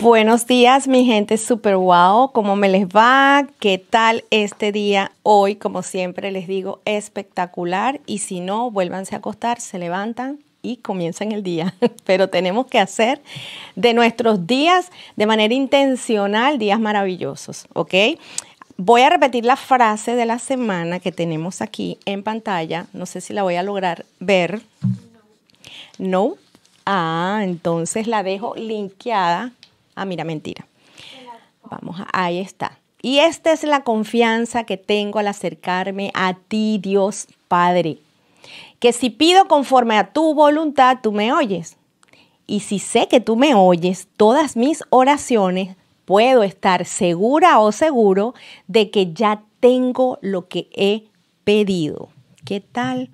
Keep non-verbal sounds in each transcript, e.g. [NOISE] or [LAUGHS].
Buenos días, mi gente super wow. ¿Cómo me les va? ¿Qué tal este día? Hoy, como siempre, les digo espectacular. Y si no, vuélvanse a acostar, se levantan y comienzan el día. [LAUGHS] Pero tenemos que hacer de nuestros días de manera intencional días maravillosos, ¿ok? Voy a repetir la frase de la semana que tenemos aquí en pantalla. No sé si la voy a lograr ver. No. no. Ah, entonces la dejo linkeada Ah, mira, mentira. Vamos, ahí está. Y esta es la confianza que tengo al acercarme a ti, Dios Padre. Que si pido conforme a tu voluntad, tú me oyes. Y si sé que tú me oyes, todas mis oraciones, puedo estar segura o seguro de que ya tengo lo que he pedido. ¿Qué tal?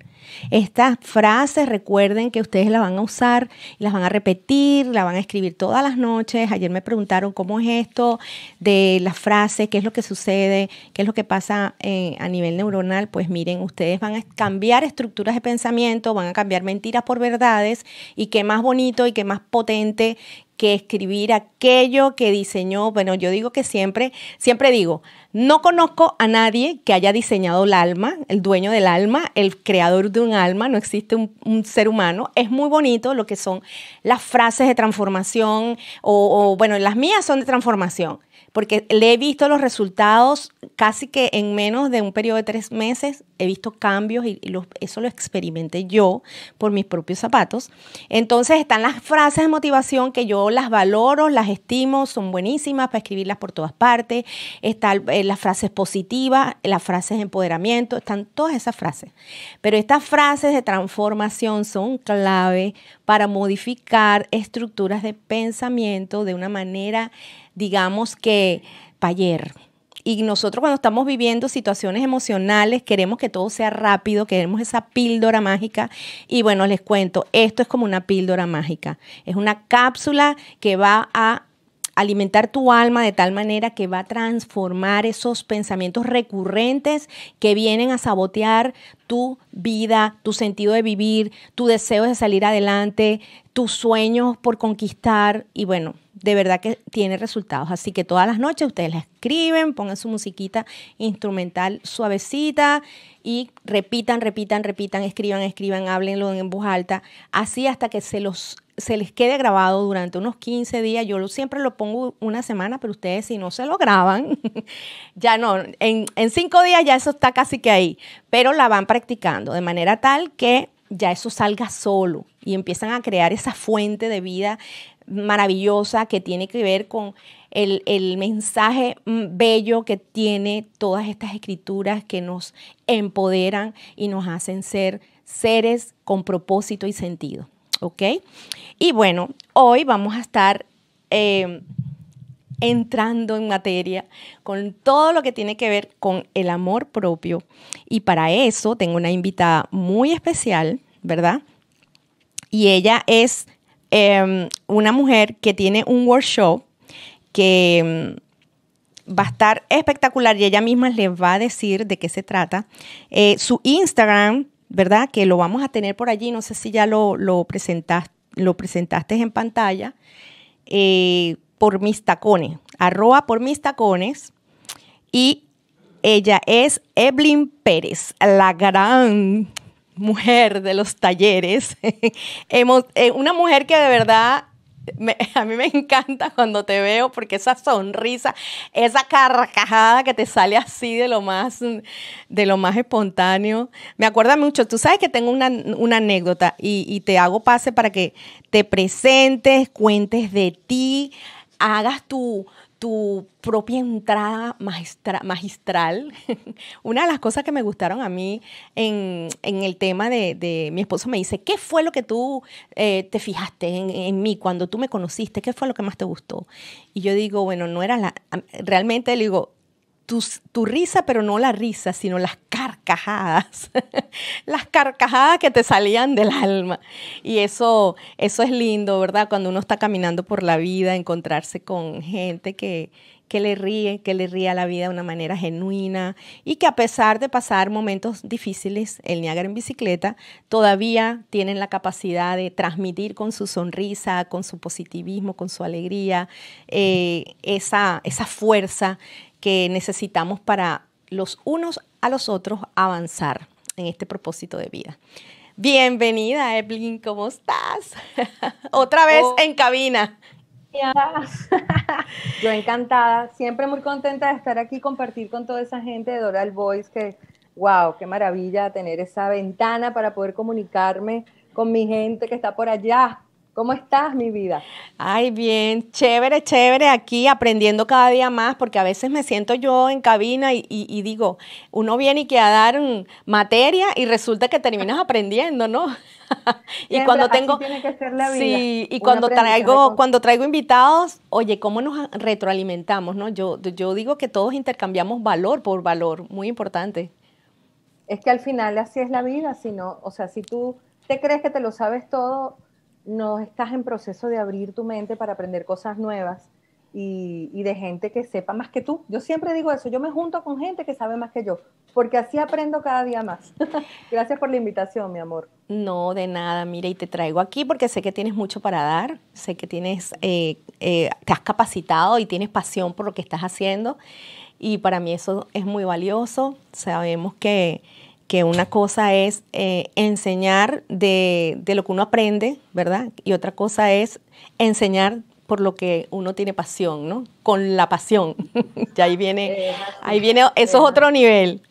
Estas frases recuerden que ustedes las van a usar, las van a repetir, las van a escribir todas las noches. Ayer me preguntaron cómo es esto de las frases, qué es lo que sucede, qué es lo que pasa eh, a nivel neuronal. Pues miren, ustedes van a cambiar estructuras de pensamiento, van a cambiar mentiras por verdades y qué más bonito y qué más potente que escribir aquello que diseñó. Bueno, yo digo que siempre, siempre digo, no conozco a nadie que haya diseñado el alma, el dueño del alma, el creador de un alma, no existe un, ser humano. Es muy bonito lo que son las frases de transformación o bueno, las mías son de transformación porque le he visto los resultados casi que en menos de un periodo de tres meses, he visto cambios y, eso lo experimenté yo por mis propios zapatos. Entonces están las frases de motivación que yo las valoro, las estimo, son buenísimas para escribirlas por todas partes. Están eh, las frases positivas, las frases de empoderamiento, están todas esas frases. Pero estas frases de transformación son clave para modificar estructuras de pensamiento de una manera digamos que, ayer. Y nosotros cuando estamos viviendo situaciones emocionales queremos que todo sea rápido, queremos esa píldora mágica. Y bueno, les cuento, esto es como una píldora mágica. Es una cápsula que va a alimentar tu alma de tal manera que va a transformar esos pensamientos recurrentes que vienen a sabotear tu vida, tu sentido de vivir, tu deseo de salir adelante, tus sueños por conquistar y bueno, de verdad que tiene resultados. Así que todas las noches ustedes la escriben, pongan su musiquita instrumental suavecita y repitan, repitan, repitan, escriban, escriban, háblenlo en voz alta, así hasta que se los se les quede grabado durante unos 15 días. Yo siempre lo pongo una semana, pero ustedes si no se lo graban, [LAUGHS] ya no, en, cinco días ya eso está casi que ahí, pero la van practicando de manera tal que ya eso salga solo y empiezan a crear esa fuente de vida maravillosa que tiene que ver con el, el, mensaje mm, bello que tiene todas estas escrituras que nos empoderan y nos hacen ser seres con propósito y sentido. ¿Ok? Y bueno, hoy vamos a estar eh, entrando en materia con todo lo que tiene que ver con el amor propio. Y para eso tengo una invitada muy especial, ¿verdad? Y ella es em, una mujer que tiene un workshop que em, va a estar espectacular y ella misma les va a decir de qué se trata. Eh, su Instagram ¿verdad? Que lo vamos a tener por allí, no sé si ya lo, presentaste, lo presentaste en pantalla, eh, por mis tacones, arroba por mis tacones. Y ella es Evelyn Pérez, la gran mujer de los talleres. [LAUGHS] Eh, una mujer que de verdad [LAUGHS] a mí me encanta cuando te veo porque esa sonrisa, esa carcajada que te sale así de lo más, de lo más espontáneo, me acuerda mucho. Tú sabes que tengo una, anécdota y, y te hago pase para que te presentes, cuentes de ti, hagas tu tu propia entrada magistral. [LAUGHS] Una de las cosas que me gustaron a mí en, el tema de, mi esposo me dice, ¿qué fue lo que tú eh, te fijaste en, en, mí cuando tú me conociste? ¿Qué fue lo que más te gustó? Y yo digo, bueno, no era la... Realmente le digo, tu, risa, pero no la risa, sino las carcajadas, [LAUGHS] las carcajadas que te salían del alma. Y eso, eso es lindo, ¿verdad? Cuando uno está caminando por la vida, encontrarse con gente que, que le ríe, que le ríe la vida de una manera genuina y que a pesar de pasar momentos difíciles, el Niágara en bicicleta, todavía tienen la capacidad de transmitir con su sonrisa, con su positivismo, con su alegría, eh, esa, esa fuerza que necesitamos para los unos a los otros avanzar en este propósito de vida. Bienvenida, Evelyn, ¿cómo estás? [LAUGHS] Otra vez oh. en cabina. [LAUGHS] Yo encantada, siempre muy contenta de estar aquí, compartir con toda esa gente de Doral Voice, que wow, qué maravilla tener esa ventana para poder comunicarme con mi gente que está por allá, ¿Cómo estás, mi vida? Ay, bien, chévere, chévere, aquí aprendiendo cada día más, porque a veces me siento yo en cabina y, digo, uno viene y que a dar materia y resulta que terminas [LAUGHS] aprendiendo, ¿no? [LAUGHS] y cuando tengo sí y cuando traigo cuando traigo invitados oye cómo nos retroalimentamos no yo yo digo que todos intercambiamos valor por valor muy importante es que al final así es la vida si o sea si tú te crees que te lo sabes todo no estás en proceso de abrir tu mente para aprender cosas nuevas y, de gente que sepa más que tú. Yo siempre digo eso, yo me junto con gente que sabe más que yo, porque así aprendo cada día más. [LAUGHS] Gracias por la invitación, mi amor. No, de nada, mire, y te traigo aquí porque sé que tienes mucho para dar, sé que tienes, eh, eh, te has capacitado y tienes pasión por lo que estás haciendo, y para mí eso es muy valioso. Sabemos que que una cosa es eh, enseñar de, lo que uno aprende, ¿verdad? Y otra cosa es enseñar por lo que uno tiene pasión, ¿no? Con la pasión. [LAUGHS] ya ahí viene, ahí viene, eso es, otro nivel.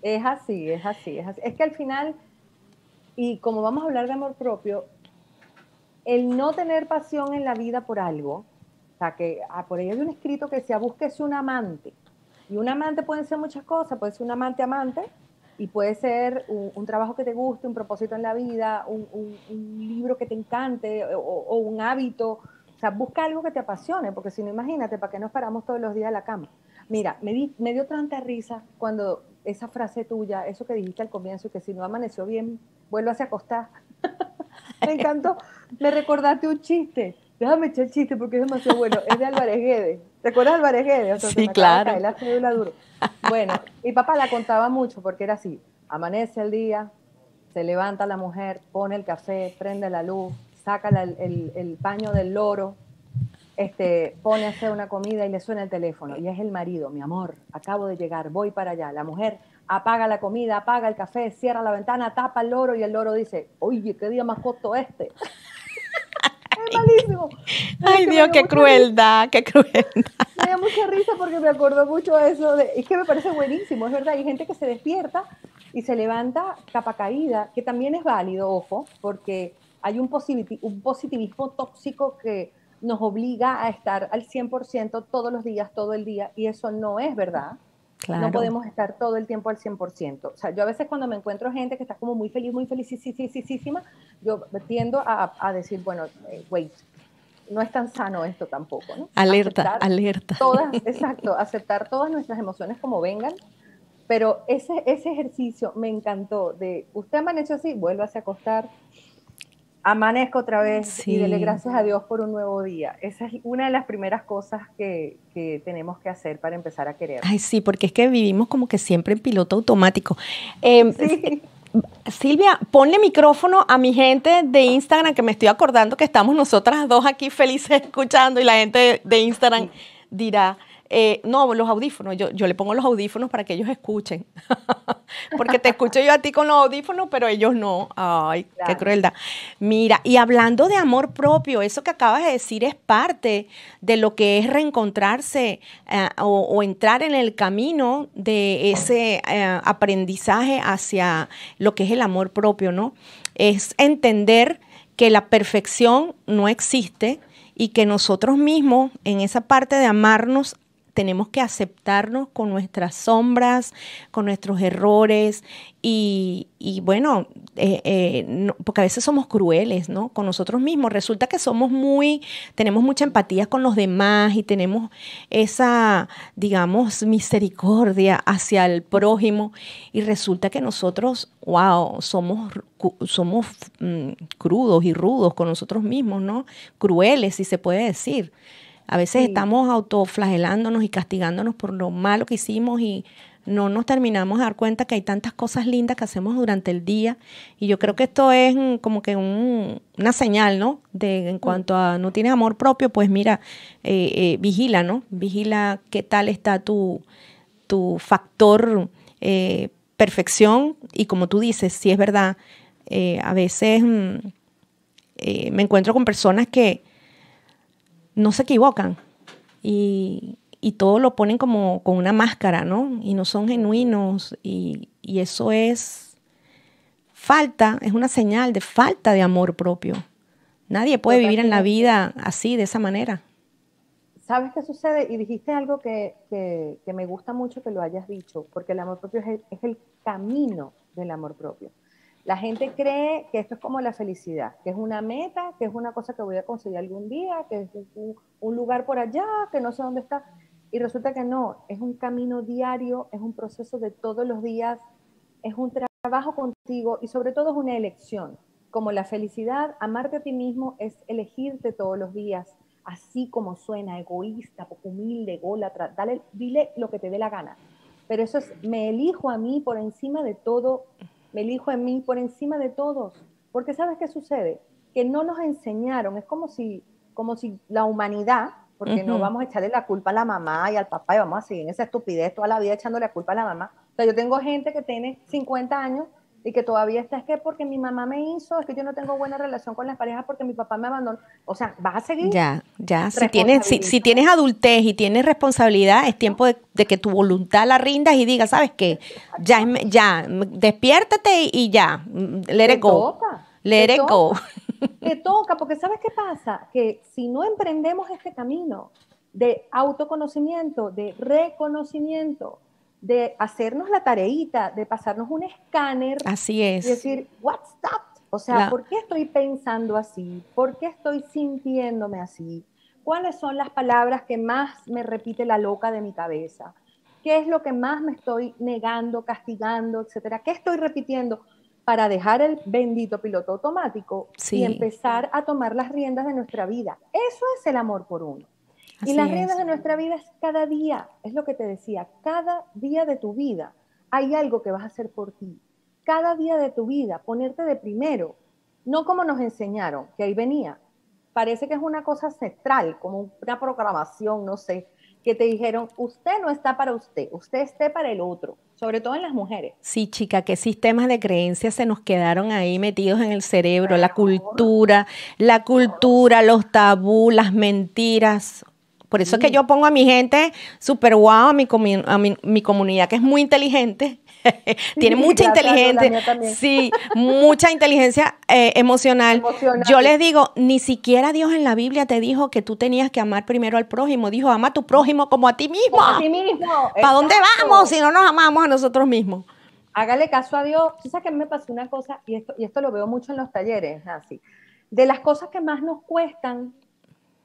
Es así, es así, es así. Es que al final, y como vamos a hablar de amor propio, el no tener pasión en la vida por algo, o sea, que ah, por ahí hay un escrito que decía, busques un amante. Y un amante pueden ser muchas cosas, puede ser un amante amante, y puede ser un, trabajo que te guste, un propósito en la vida, un, libro que te encante o, un hábito. O sea, busca algo que te apasione, porque si no, imagínate, ¿para qué nos paramos todos los días a la cama? Mira, me, di, me dio tanta risa cuando esa frase tuya, eso que dijiste al comienzo, que si no amaneció bien, vuelvo a acostar. [LAUGHS] me encantó, me recordaste un chiste. Déjame echar el chiste porque es demasiado bueno. Es de Álvarez Guedes. ¿Te acuerdas del sí, claro. duro. Bueno, [LAUGHS] mi papá la contaba mucho porque era así. Amanece el día, se levanta la mujer, pone el café, prende la luz, saca el, paño del loro, este, pone a hacer una comida y le suena el teléfono. Y es el marido, mi amor, acabo de llegar, voy para allá. La mujer apaga la comida, apaga el café, cierra la ventana, tapa el loro y el loro dice, oye, qué día más corto este malísimo. [LAUGHS] Ay, Dios, qué crueldad, qué crueldad. Me da mucha risa porque me acuerdo mucho eso. De, es que me parece buenísimo, es verdad. Hay gente que se despierta y se levanta capa caída, que también es válido, ojo, porque hay un, un positivismo tóxico que nos obliga a estar al 100% todos los días, todo el día, y eso no es verdad. No podemos estar todo el tiempo al 100%. O sea, yo a veces cuando me encuentro gente que está como muy feliz, muy feliz, sí, sí, sí, yo tiendo a, a decir, bueno, eh, wait, no es tan sano esto tampoco. ¿no? Alerta, alerta. Todas, [LAUGHS] exacto, aceptar todas nuestras emociones como vengan. Pero ese, ese ejercicio me encantó de, usted amaneció así, vuélvase a acostar, amanezco otra vez y dele gracias a Dios por un nuevo día. Esa es una de las primeras cosas que, tenemos que hacer para empezar a querer. Ay, sí, porque es que vivimos como que siempre en piloto automático. Em, Silvia, ponle micrófono a mi gente de Instagram, que me estoy acordando que estamos nosotras dos aquí felices escuchando y la gente de Instagram dirá, eh, no, los audífonos, yo, le pongo los audífonos para que ellos escuchen, [LAUGHS] porque te escucho yo a ti con los audífonos, pero ellos no, ay, qué crueldad. Mira, y hablando de amor propio, eso que acabas de decir es parte de lo que es reencontrarse eh, o, entrar en el camino de ese eh, aprendizaje hacia lo que es el amor propio, ¿no? Es entender que la perfección no existe, y que nosotros mismos en esa parte de amarnos tenemos que aceptarnos con nuestras sombras, con nuestros errores y, bueno, eh, eh, porque a veces somos crueles, ¿no? Con nosotros mismos. Resulta que somos muy, tenemos mucha empatía con los demás y tenemos esa, digamos, misericordia hacia el prójimo y resulta que nosotros, wow, somos, somos mm, crudos y rudos con nosotros mismos, ¿no? Crueles, si se puede decir. A veces estamos autoflagelándonos y castigándonos por lo malo que hicimos y no nos terminamos de dar cuenta que hay tantas cosas lindas que hacemos durante el día. Y yo creo que esto es como que una señal, ¿no? De en cuanto a no tienes amor propio, pues mira, eh, eh, vigila, ¿no? Vigila qué tal está tu, tu factor eh, perfección. Y como tú dices, sí es verdad, a veces mm, me encuentro con personas que no se equivocan y, todo lo ponen como con una máscara, ¿no? Y no son genuinos y, y eso es falta, es una señal de falta de amor propio. Nadie puede vivir en la vida así, de esa manera. ¿Sabes qué sucede? Y dijiste algo que, que me gusta mucho que lo hayas dicho, porque el amor propio es es el camino del amor propio. La gente cree que esto es como la felicidad, que es una meta, que es una cosa que voy a conseguir algún día, que es un, lugar por allá, que no sé dónde está. Y resulta que no, es un camino diario, es un proceso de todos los días, es un trabajo contigo y sobre todo es una elección. Como la felicidad, amarte a ti mismo es elegirte todos los días, así como suena, egoísta, poco humilde, golatra, dale, dile lo que te dé la gana. Pero eso es, me elijo a mí por encima de todo me elijo en mí por encima de todos. Porque sabes qué sucede? Que no nos enseñaron, es como si, como si la humanidad, porque no vamos a echarle la culpa a la mamá y al papá y vamos a seguir en esa estupidez toda la vida echándole la culpa a la mamá. O sea, yo tengo gente que tiene 50 años y que todavía está, es que porque mi mamá me hizo, es que yo no tengo buena relación con las parejas porque mi papá me abandonó. O sea, vas a seguir. Ya, ya. Si tienes, si, tienes adultez y tienes responsabilidad, es tiempo de, que tu voluntad la rindas y digas, ¿sabes qué? Ya, ya, despiértate y, ya, let it go. Toca, let it go. Te toca, porque ¿sabes qué pasa? Que si no emprendemos este camino de autoconocimiento, de reconocimiento, de hacernos la tareita, de pasarnos un escáner. Así es. Y decir, what's O sea, ¿por qué estoy pensando así? ¿Por qué estoy sintiéndome así? ¿Cuáles son las palabras que más me repite la loca de mi cabeza? ¿Qué es lo que más me estoy negando, castigando, etcétera? ¿Qué estoy repitiendo? Para dejar el bendito piloto automático y empezar a tomar las riendas de nuestra vida. Eso es el amor por uno y las reglas de nuestra vida es cada día, es lo que te decía, cada día de tu vida hay algo que vas a hacer por ti. Cada día de tu vida, ponerte de primero, no como nos enseñaron, que ahí venía. Parece que es una cosa central, como una programación, no sé, que te dijeron, usted no está para usted, usted esté para el otro, sobre todo en las mujeres. Sí, chica, qué sistemas de creencias se nos quedaron ahí metidos en el cerebro, la cultura, la cultura, los tabú, las mentiras. Por eso es que yo pongo a mi gente súper guau, a, mi, a mi, comunidad que es muy inteligente. [LAUGHS] Tiene [LAUGHS] mucha inteligencia. Sí, mucha inteligencia eh, emocional. Yo les digo, ni siquiera Dios en la Biblia te dijo que tú tenías que amar primero al prójimo. Dijo, ama a tu prójimo como a ti mismo. a ti mismo. ¿Para dónde vamos si no nos amamos a nosotros mismos? Hágale caso a Dios. sabes que me pasó una cosa, y esto, y esto lo veo mucho en los talleres, así. De las cosas que más nos cuestan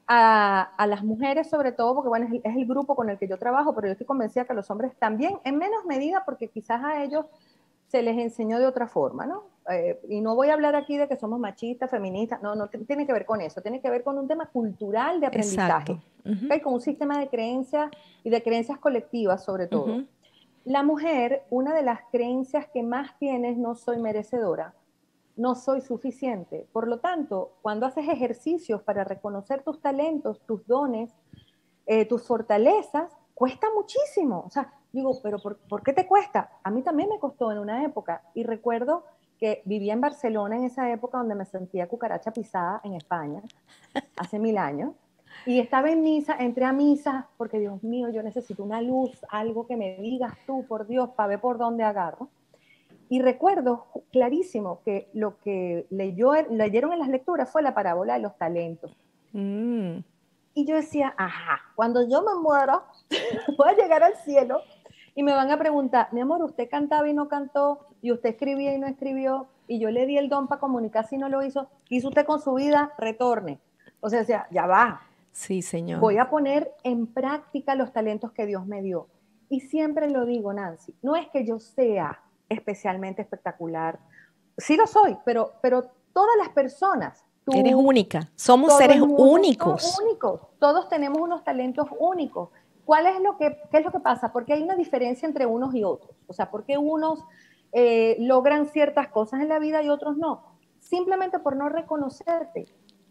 a, las mujeres sobre todo, porque bueno, es el, grupo con el que yo trabajo, pero yo estoy convencida que los hombres también, en menos medida, porque quizás a ellos se les enseñó de otra forma, ¿no? Eh, y no voy a hablar aquí de que somos machistas, feministas, no, no tiene que ver con eso, tiene que ver con un tema cultural de aprendizaje, con un sistema de creencias y de creencias colectivas sobre todo. La mujer, una de las creencias que más tiene no soy merecedora no soy suficiente. Por lo tanto, cuando haces ejercicios para reconocer tus talentos, tus dones, eh, tus fortalezas, cuesta muchísimo. O sea, digo, pero por, por, qué te cuesta? A mí también me costó en una época y recuerdo que vivía en Barcelona en esa época donde me sentía cucaracha pisada en España, hace mil años, y estaba en misa, entré a misa, porque Dios mío, yo necesito una luz, algo que me digas tú, por Dios, para ver por dónde agarro. Y recuerdo clarísimo que lo que leyeron en las lecturas fue la parábola de los talentos. Mm. Y yo decía, ajá, cuando yo me muero, [LAUGHS] voy a llegar al cielo y me van a preguntar, mi amor, usted cantaba y no cantó, y usted escribía y no escribió, y yo le di el don para comunicar si no lo hizo, ¿qué hizo usted con su vida? Retorne. O sea, ya va. Sí, señor. Voy a poner en práctica los talentos que Dios me dio. Y siempre lo digo, Nancy, no es que yo sea especialmente espectacular. Sí lo soy, pero, pero todas las personas. Eres única, somos seres únicos. únicos. Todos tenemos unos talentos únicos. ¿Cuál es lo que, qué es lo que pasa? Porque hay una diferencia entre unos y otros. O sea, porque unos eh, logran ciertas cosas en la vida y otros no. Simplemente por no reconocerte.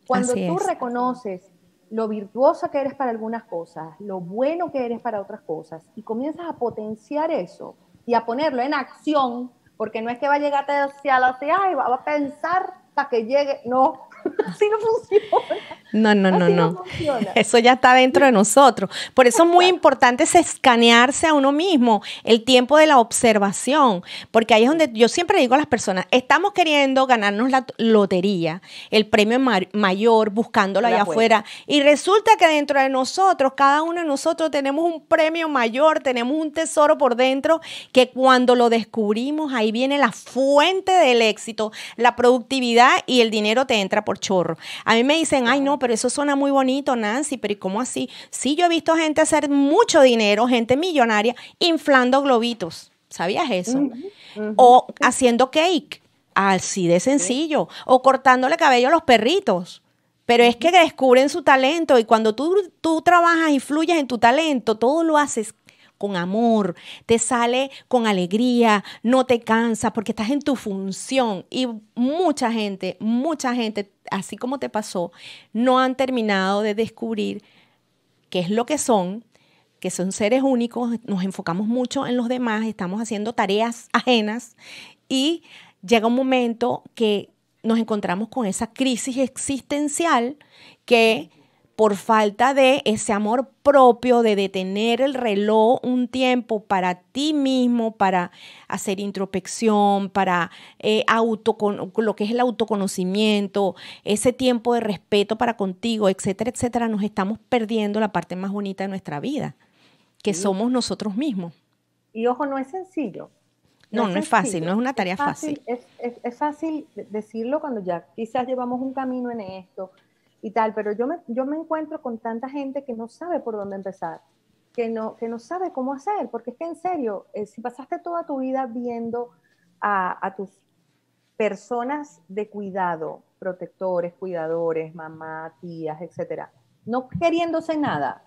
Cuando tú reconoces lo virtuoso que eres para algunas cosas, lo bueno que eres para otras cosas, y comienzas a potenciar eso, y a ponerlo en acción, porque no es que va a llegar a la y va a pensar hasta que llegue, no, Así [LAUGHS] no funciona. No, no, no, no. [LAUGHS] Eso ya está dentro de nosotros. Por eso es muy importante escanearse a uno mismo el tiempo de la observación, porque ahí es donde yo siempre digo a las personas, estamos queriendo ganarnos la lotería, el premio mayor, buscándolo allá afuera, y resulta que dentro de nosotros, cada uno de nosotros tenemos un premio mayor, tenemos un tesoro por dentro, que cuando lo descubrimos, ahí viene la fuente del éxito, la productividad y el dinero te entra por chorro. A mí me dicen, ay no, pero eso suena muy bonito, Nancy, pero ¿y cómo así? Sí, yo he visto gente hacer mucho dinero, gente millonaria, inflando globitos. ¿Sabías eso? O haciendo cake, así de sencillo. O cortándole cabello a los perritos. Pero es que descubren su talento y cuando tú, tú trabajas y fluyes en tu talento, todo lo haces con amor, te sale con alegría, no te cansas porque estás en tu función. Y mucha gente, mucha gente, así como te pasó, no han terminado de descubrir qué es lo que son, que son seres únicos, nos enfocamos mucho en los demás, estamos haciendo tareas ajenas y llega un momento que nos encontramos con esa crisis existencial que por falta de ese amor propio, de detener el reloj un tiempo para ti mismo, para hacer introspección, para eh, lo que es el autoconocimiento, ese tiempo de respeto para contigo, etcétera, etcétera, nos estamos perdiendo la parte más bonita de nuestra vida, que somos nosotros mismos. Y ojo, no es sencillo. No, no, es, fácil, no es una tarea fácil. Es, es, fácil decirlo cuando ya quizás llevamos un camino en esto, y tal, pero yo me, yo me encuentro con tanta gente que no sabe por dónde empezar, que no, que no sabe cómo hacer, porque es que en serio, eh, si pasaste toda tu vida viendo a, tus personas de cuidado, protectores, cuidadores, mamá, tías, etcétera, no queriéndose nada.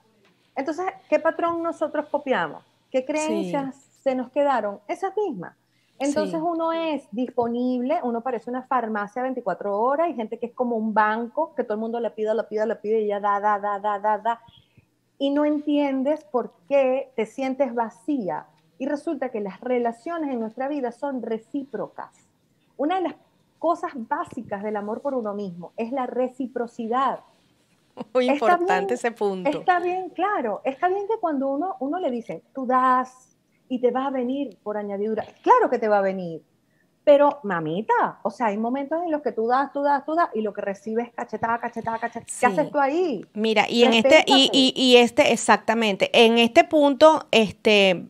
Entonces, ¿qué patrón nosotros copiamos? ¿Qué creencias se nos quedaron? Esas mismas. Entonces uno es disponible, uno parece una farmacia 24 horas, y gente que es como un banco, que todo el mundo le pide, le pide, le pide y ya da, da, da, da, da, da. Y no entiendes por qué te sientes vacía. Y resulta que las relaciones en nuestra vida son recíprocas. Una de las cosas básicas del amor por uno mismo es la reciprocidad. [LAUGHS] Muy importante ese punto. Está bien, claro. Está bien que cuando uno, uno le dice, tú das, y te va a venir por añadidura. Claro que te va a venir, pero mamita, o sea, hay momentos en los que tú das, tú das, tú das y lo que recibes cachetada, cachetada, cachetada. ¿Qué haces tú ahí? Mira, y en este, y, este, exactamente, en este punto, este,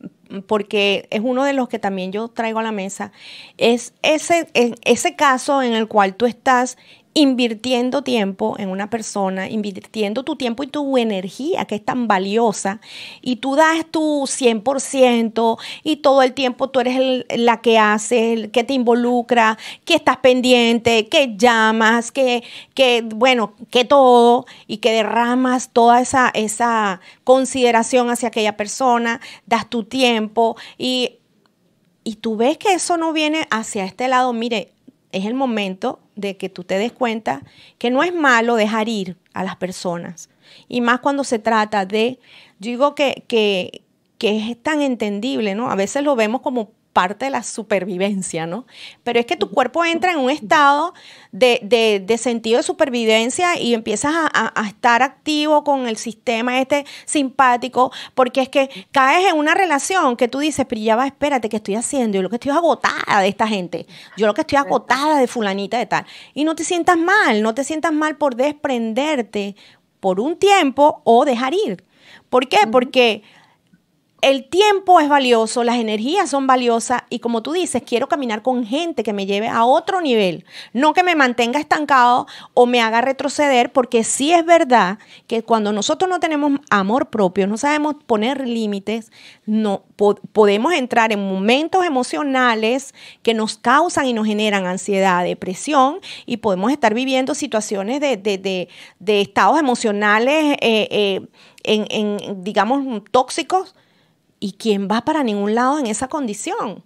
porque es uno de los que también yo traigo a la mesa, es ese, ese caso en el cual tú estás invirtiendo tiempo en una persona, invirtiendo tu tiempo y tu energía, que es tan valiosa, y tú das tu 100% y todo el tiempo tú eres la que hace, que te involucra, que estás pendiente, que llamas, que, que bueno, que todo, y que derramas toda esa, esa consideración hacia aquella persona, das tu tiempo y... Y tú ves que eso no viene hacia este lado, mire, es el momento de que tú te des cuenta que no es malo dejar ir a las personas. Y más cuando se trata de, digo que, que, que es tan entendible, ¿no? A veces lo vemos como parte de la supervivencia, ¿no? Pero es que tu cuerpo entra en un estado de, sentido de supervivencia y empiezas a, estar activo con el sistema este simpático, porque es que caes en una relación que tú dices, pero ya va, espérate, ¿qué estoy haciendo? Yo lo que estoy es agotada de esta gente, yo lo que estoy agotada de fulanita de tal. Y no te sientas mal, no te sientas mal por desprenderte por un tiempo o dejar ir. ¿Por qué? Porque el tiempo es valioso, las energías son valiosas y como tú dices, quiero caminar con gente que me lleve a otro nivel, no que me mantenga estancado o me haga retroceder, porque sí es verdad que cuando nosotros no tenemos amor propio, no sabemos poner límites, no podemos entrar en momentos emocionales que nos causan y nos generan ansiedad, depresión y podemos estar viviendo situaciones de, estados emocionales, eh, eh, digamos, tóxicos y quién va para ningún lado en esa condición.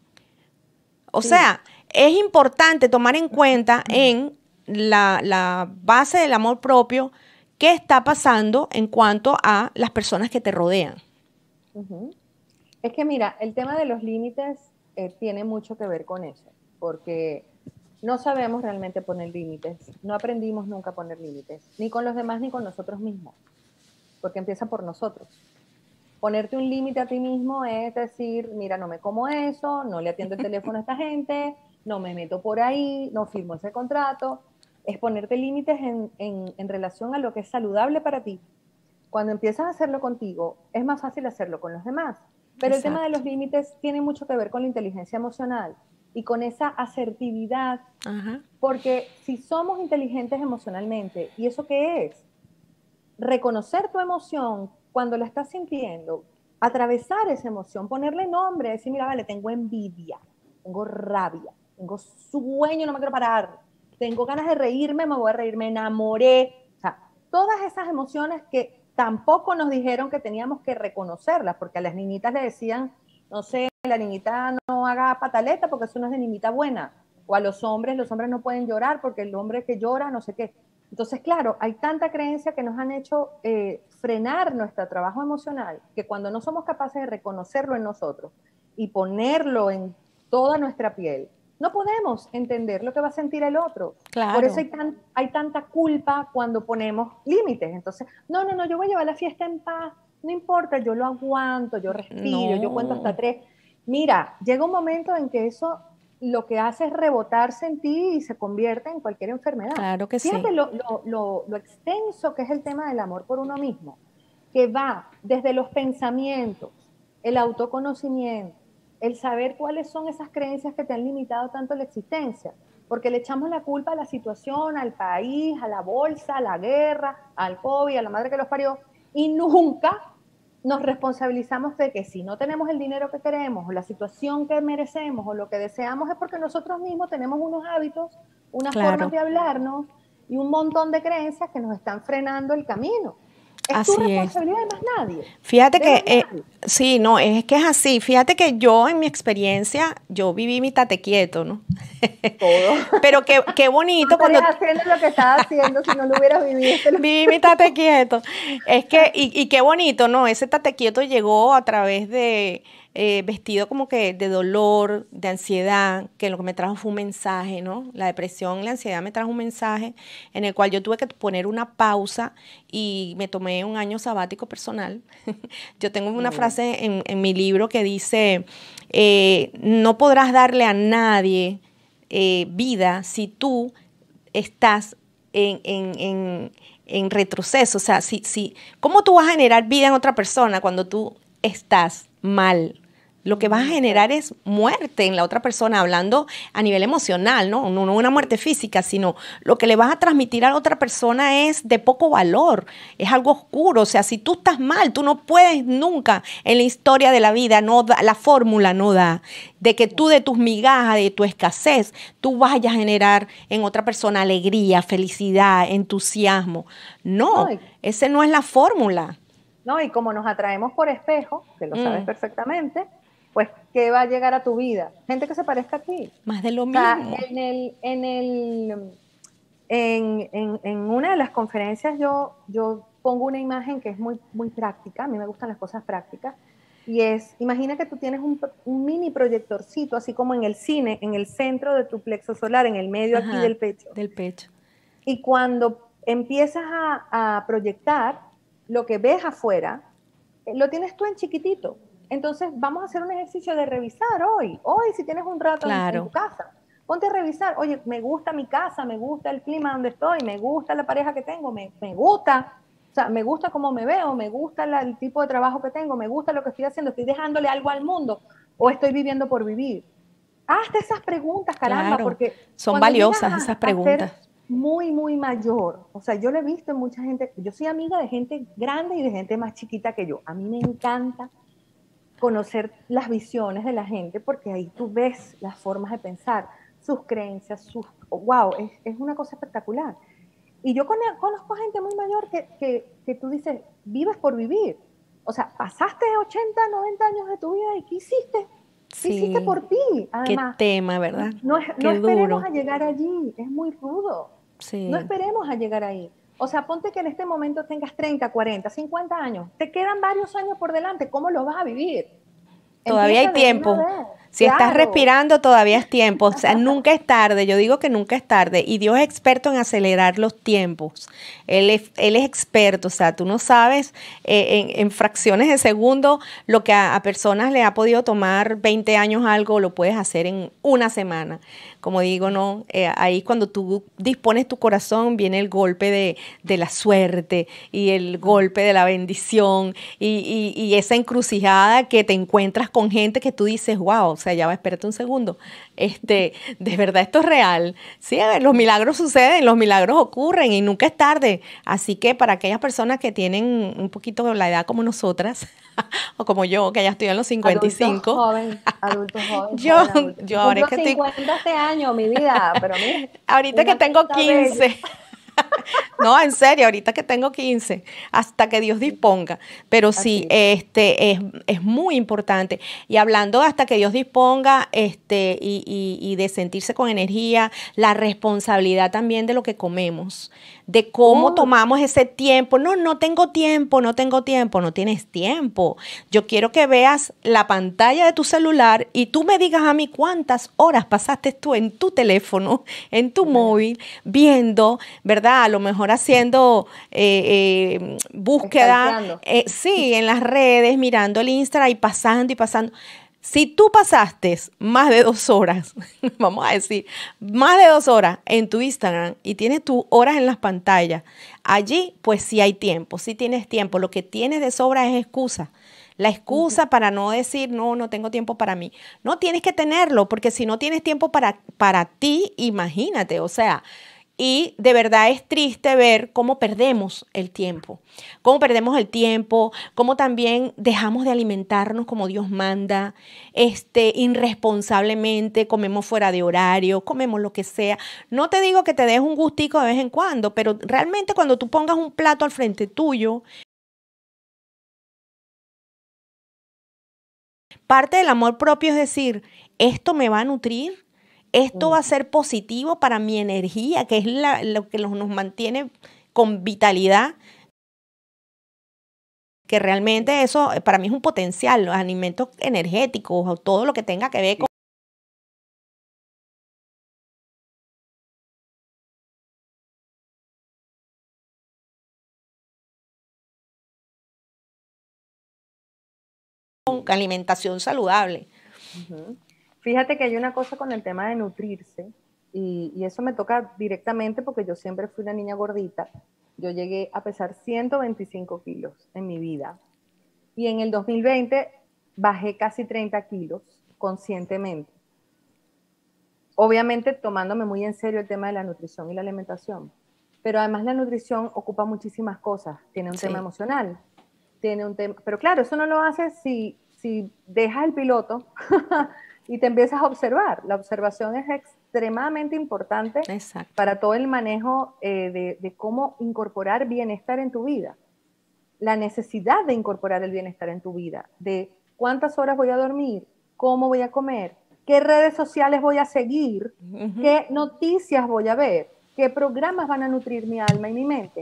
O sea, es importante tomar en cuenta en la, base del amor propio qué está pasando en cuanto a las personas que te rodean. Es que mira, el tema de los límites eh, tiene mucho que ver con eso, porque no sabemos realmente poner límites, no aprendimos nunca a poner límites, ni con los demás ni con nosotros mismos, porque empieza por nosotros. Ponerte un límite a ti mismo es decir, mira, no me como eso, no le atiendo el teléfono a esta gente, no me meto por ahí, no firmo ese contrato. Es ponerte límites en, en, en relación a lo que es saludable para ti. Cuando empiezas a hacerlo contigo, es más fácil hacerlo con los demás. Pero el tema de los límites tiene mucho que ver con la inteligencia emocional y con esa asertividad, porque si somos inteligentes emocionalmente, ¿y eso qué es? Reconocer tu emoción, cuando la estás sintiendo, atravesar esa emoción, ponerle nombre, decir, mira, vale, tengo envidia, tengo rabia, tengo sueño, no me quiero parar, tengo ganas de reírme, me voy a reír, me enamoré. O sea, todas esas emociones que tampoco nos dijeron que teníamos que reconocerlas, porque a las niñitas le decían, no sé, la niñita no haga pataleta porque eso no es de niñita buena. O a los hombres, los hombres no pueden llorar porque el hombre que llora, no sé qué. Entonces, claro, hay tanta creencia que nos han hecho eh, frenar nuestro trabajo emocional, que cuando no somos capaces de reconocerlo en nosotros y ponerlo en toda nuestra piel, no podemos entender lo que va a sentir el otro. Por eso hay, tanta culpa cuando ponemos límites. Entonces, no, no, no, yo voy a llevar la fiesta en paz, no importa, yo lo aguanto, yo respiro, yo cuento hasta tres. Mira, llega un momento en que eso lo que hace es rebotarse en ti y se convierte en cualquier enfermedad. Claro que Fíjate sí. Lo, lo extenso que es el tema del amor por uno mismo, que va desde los pensamientos, el autoconocimiento, el saber cuáles son esas creencias que te han limitado tanto la existencia, porque le echamos la culpa a la situación, al país, a la bolsa, a la guerra, al COVID, a la madre que los parió, y nunca nos responsabilizamos de que si no tenemos el dinero que queremos o la situación que merecemos o lo que deseamos es porque nosotros mismos tenemos unos hábitos, unas formas de hablarnos y un montón de creencias que nos están frenando el camino. Es así tu responsabilidad es. de más nadie. Fíjate que, eh, sí, no, es que es así. Fíjate que yo, en mi experiencia, yo viví mi tate quieto, ¿no? Todo. [LAUGHS] Pero qué, bonito no cuando. haciendo lo que estaba haciendo si no lo hubieras vivido. [LAUGHS] Viví mi tate quieto. Es que, y, y qué bonito, ¿no? Ese tate quieto llegó a través de eh, vestido como que de dolor, de ansiedad, que lo que me trajo fue un mensaje, ¿no? La depresión, la ansiedad me trajo un mensaje en el cual yo tuve que poner una pausa y me tomé un año sabático personal. [LAUGHS] yo tengo una mm. frase en, mi libro que dice, eh, no podrás darle a nadie eh, vida si tú estás en, retroceso. O sea, si, si, ¿cómo tú vas a generar vida en otra persona cuando tú estás mal, lo que vas a generar es muerte en la otra persona, hablando a nivel emocional, ¿no? No, una muerte física, sino lo que le vas a transmitir a la otra persona es de poco valor, es algo oscuro. O sea, si tú estás mal, tú no puedes nunca en la historia de la vida, no da, la fórmula no da, de que tú de tus migajas, de tu escasez, tú vayas a generar en otra persona alegría, felicidad, entusiasmo. No, esa no es la fórmula. Y como nos atraemos por espejo, que lo sabes mm. perfectamente, pues, ¿qué va a llegar a tu vida? Gente que se parezca a ti. Más de lo mismo. en, el, en, en, una de las conferencias yo, yo pongo una imagen que es muy, muy práctica, a mí me gustan las cosas prácticas, y es, imagina que tú tienes un, mini proyectorcito, así como en el cine, en el centro de tu plexo solar, en el medio aquí del pecho. Del pecho. Y cuando empiezas a, a proyectar, lo que ves afuera, eh, lo tienes tú en chiquitito. Entonces, vamos a hacer un ejercicio de revisar hoy. Hoy, si tienes un rato en, tu casa, ponte a revisar. Oye, me gusta mi casa, me gusta el clima donde estoy, me gusta la pareja que tengo, me, gusta. O sea, me gusta cómo me veo, me gusta el tipo de trabajo que tengo, me gusta lo que estoy haciendo, estoy dejándole algo al mundo o estoy viviendo por vivir. Hazte esas preguntas, caramba, porque son valiosas esas preguntas muy, muy mayor. O sea, yo lo he visto en mucha gente, yo soy amiga de gente grande y de gente más chiquita que yo. A mí me encanta conocer las visiones de la gente porque ahí tú ves las formas de pensar, sus creencias, sus... ¡Wow! Es, una cosa espectacular. Y yo conozco gente muy mayor que, que, tú dices, vives por vivir. O sea, pasaste 80, 90 años de tu vida y ¿qué hiciste? ¿Qué hiciste por ti? Además, qué tema, ¿verdad? No, esperemos a llegar allí, es muy rudo. No esperemos a llegar ahí. O sea, ponte que en este momento tengas 30, 40, 50 años. Te quedan varios años por delante. ¿Cómo lo vas a vivir? Todavía hay tiempo. Si estás respirando, todavía es tiempo. O sea, nunca es tarde. Yo digo que nunca es tarde. Y Dios es experto en acelerar los tiempos. Él es, él es experto. O sea, tú no sabes eh, en, fracciones de segundo lo que a, personas le ha podido tomar 20 años algo, lo puedes hacer en una semana. Como digo, no. Eh, ahí cuando tú dispones tu corazón, viene el golpe de, la suerte y el golpe de la bendición y, esa encrucijada que te encuentras con gente que tú dices, wow sea, ya va, espérate un segundo. Este, de verdad esto es real. Sí, los milagros suceden, los milagros ocurren y nunca es tarde. Así que para aquellas personas que tienen un poquito de la edad como nosotras, [LAUGHS] o como yo, que ya estoy en los 55. [LAUGHS] yo, yo ahora es que 50 estoy... Este mi vida, pero [LAUGHS] Ahorita que tengo 15. [LAUGHS] no, en serio, ahorita que tengo 15, hasta que Dios disponga. Pero sí, es. este es, muy importante. Y hablando hasta que Dios disponga, este, y, de sentirse con energía, la responsabilidad también de lo que comemos, de cómo oh. tomamos ese tiempo. No, no tengo tiempo, no tengo tiempo, no tienes tiempo. Yo quiero que veas la pantalla de tu celular y tú me digas a mí cuántas horas pasaste tú en tu teléfono, en tu móvil, viendo, ¿verdad? A lo mejor haciendo eh, eh, búsqueda, eh, sí, en las redes, mirando el Instagram y pasando y pasando. Si tú pasaste más de dos horas, [LAUGHS] vamos a decir, más de dos horas en tu Instagram y tienes tus horas en las pantallas, allí pues sí hay tiempo, sí tienes tiempo. Lo que tienes de sobra es excusa. La excusa para no decir, no, no tengo tiempo para mí. No tienes que tenerlo, porque si no tienes tiempo para, para ti, imagínate, o sea, y de verdad es triste ver cómo perdemos el tiempo, cómo perdemos el tiempo, cómo también dejamos de alimentarnos como Dios manda, este, irresponsablemente, comemos fuera de horario, comemos lo que sea. No te digo que te des un gustico de vez en cuando, pero realmente cuando tú pongas un plato al frente tuyo, parte del amor propio es decir, esto me va a nutrir, esto va a ser positivo para mi energía, que es lo que nos mantiene con vitalidad. Que realmente eso eh, para mí es un potencial, los alimentos energéticos, todo lo que tenga que ver con... alimentación saludable. Fíjate que hay una cosa con el tema de nutrirse, y, eso me toca directamente porque yo siempre fui una niña gordita. Yo llegué a pesar 125 kilos en mi vida. Y en el 2020 bajé casi 30 kilos conscientemente. Obviamente tomándome muy en serio el tema de la nutrición y la alimentación. Pero además la nutrición ocupa muchísimas cosas. Tiene un tema emocional. Tiene un tema... Pero claro, eso no lo haces si, si dejas el piloto [LAUGHS] y te empiezas a observar. La observación es extremadamente importante para todo el manejo eh, de, cómo incorporar bienestar en tu vida. La necesidad de incorporar el bienestar en tu vida, de cuántas horas voy a dormir, cómo voy a comer, qué redes sociales voy a seguir, qué noticias voy a ver, qué programas van a nutrir mi alma y mi mente.